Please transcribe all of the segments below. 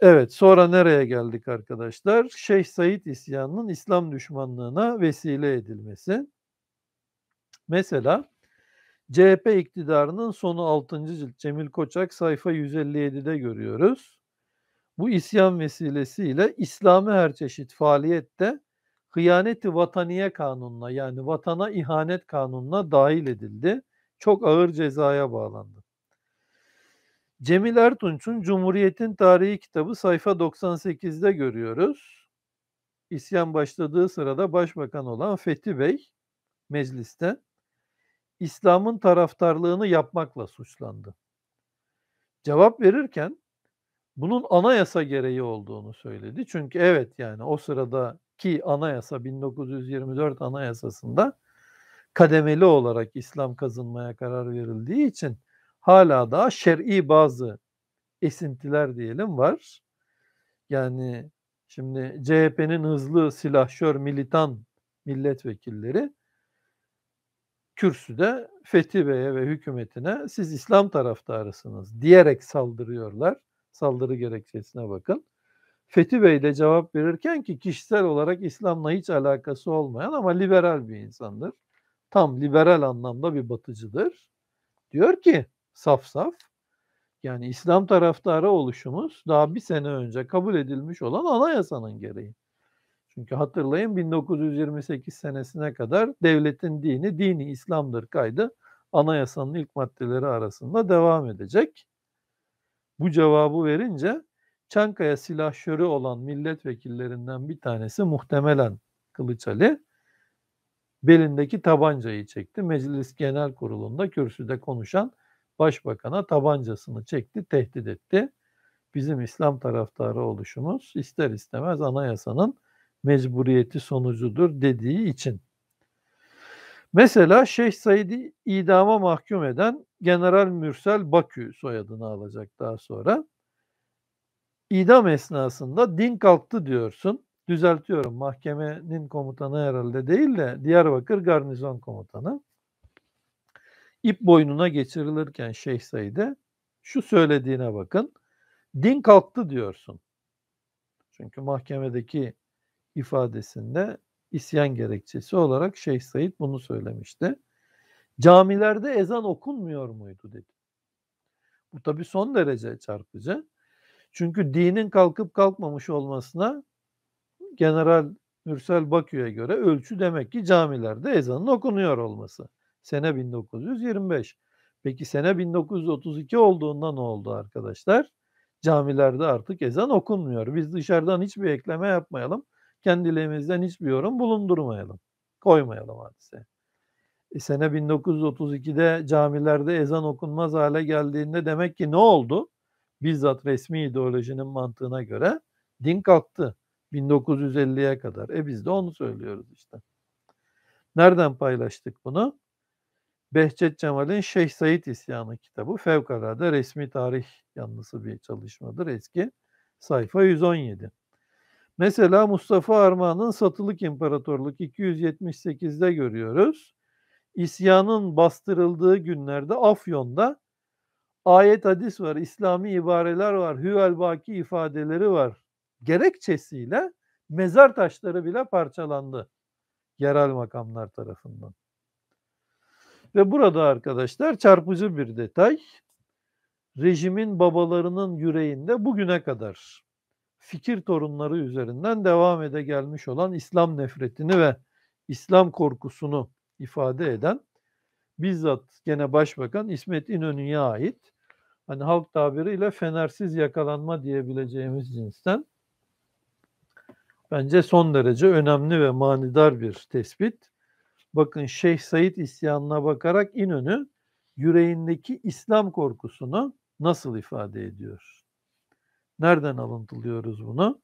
Evet sonra nereye geldik arkadaşlar? Şeyh Said isyanının İslam düşmanlığına vesile edilmesi. Mesela CHP iktidarının sonu 6. cilt Cemil Koçak sayfa 157'de görüyoruz. Bu isyan vesilesiyle İslam'ı her çeşit faaliyette hıyaneti vataniye kanununa yani vatana ihanet kanununa dahil edildi. Çok ağır cezaya bağlandı. Cemil Ertunç'un Cumhuriyet'in Tarihi kitabı sayfa 98'de görüyoruz. İsyan başladığı sırada başbakan olan Fethi Bey mecliste İslam'ın taraftarlığını yapmakla suçlandı. Cevap verirken bunun anayasa gereği olduğunu söyledi. Çünkü evet yani o sırada ki anayasa 1924 anayasasında kademeli olarak İslam kazınmaya karar verildiği için hala daha şer'i bazı esintiler diyelim var. Yani şimdi CHP'nin hızlı silahşör militan milletvekilleri kürsüde Fethi Bey'e ve hükümetine siz İslam taraftarısınız diyerek saldırıyorlar. Saldırı gerekçesine bakın. Fethi Bey de cevap verirken ki kişisel olarak İslam'la hiç alakası olmayan ama liberal bir insandır. Tam liberal anlamda bir batıcıdır. Diyor ki saf saf yani İslam taraftarı oluşumuz daha bir sene önce kabul edilmiş olan anayasanın gereği. Çünkü hatırlayın 1928 senesine kadar devletin dini, dini İslam'dır kaydı anayasanın ilk maddeleri arasında devam edecek. Bu cevabı verince Çankaya silahşörü olan milletvekillerinden bir tanesi muhtemelen Kılıç Ali belindeki tabancayı çekti. Meclis Genel Kurulu'nda kürsüde konuşan başbakana tabancasını çekti, tehdit etti. Bizim İslam taraftarı oluşumuz ister istemez anayasanın mecburiyeti sonucudur dediği için. Mesela Şeyh Said'i idama mahkum eden General Mürsel Bakü soyadını alacak daha sonra. İdam esnasında din kalktı diyorsun. Düzeltiyorum mahkemenin komutanı herhalde değil de Diyarbakır garnizon komutanı ip boynuna geçirilirken Şeyh Said'e şu söylediğine bakın. Din kalktı diyorsun. Çünkü mahkemedeki ifadesinde isyan gerekçesi olarak Şeyh Said bunu söylemişti. Camilerde ezan okunmuyor muydu dedi. Bu tabi son derece çarpıcı. Çünkü dinin kalkıp kalkmamış olmasına General Mürsel Bakü'ye göre ölçü demek ki camilerde ezanın okunuyor olması. Sene 1925. Peki sene 1932 olduğunda ne oldu arkadaşlar? Camilerde artık ezan okunmuyor. Biz dışarıdan hiçbir ekleme yapmayalım. Kendilerimizden hiçbir yorum bulundurmayalım. Koymayalım hadise. E sene 1932'de camilerde ezan okunmaz hale geldiğinde demek ki ne oldu? Bizzat resmi ideolojinin mantığına göre din kalktı 1950'ye kadar. E biz de onu söylüyoruz işte. Nereden paylaştık bunu? Behçet Cemal'in Şeyh Said İsyanı kitabı fevkalade resmi tarih yanlısı bir çalışmadır. Eski sayfa 117. Mesela Mustafa Armağan'ın Satılık İmparatorluk 278'de görüyoruz. İsyanın bastırıldığı günlerde Afyon'da ayet hadis var, İslami ibareler var, hüvel baki ifadeleri var. Gerekçesiyle mezar taşları bile parçalandı yerel makamlar tarafından. Ve burada arkadaşlar çarpıcı bir detay. Rejimin babalarının yüreğinde bugüne kadar fikir torunları üzerinden devam ede gelmiş olan İslam nefretini ve İslam korkusunu ifade eden bizzat gene Başbakan İsmet İnönü'ye ait hani halk tabiriyle fenersiz yakalanma diyebileceğimiz cinsten bence son derece önemli ve manidar bir tespit bakın Şeyh Said isyanına bakarak İnönü yüreğindeki İslam korkusunu nasıl ifade ediyor? Nereden alıntılıyoruz bunu?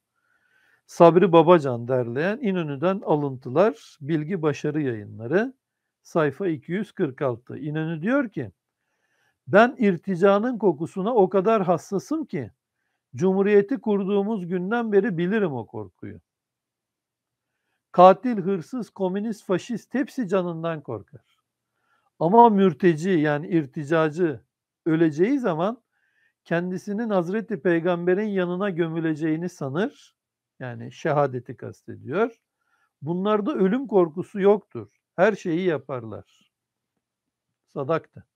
Sabri Babacan derleyen İnönü'den alıntılar, bilgi başarı yayınları, sayfa 246. İnönü diyor ki, ben irticanın kokusuna o kadar hassasım ki, Cumhuriyeti kurduğumuz günden beri bilirim o korkuyu. Katil, hırsız, komünist, faşist hepsi canından korkar. Ama mürteci yani irticacı öleceği zaman kendisinin Hazreti Peygamber'in yanına gömüleceğini sanır. Yani şehadeti kastediyor. Bunlarda ölüm korkusu yoktur. Her şeyi yaparlar. Sadakta.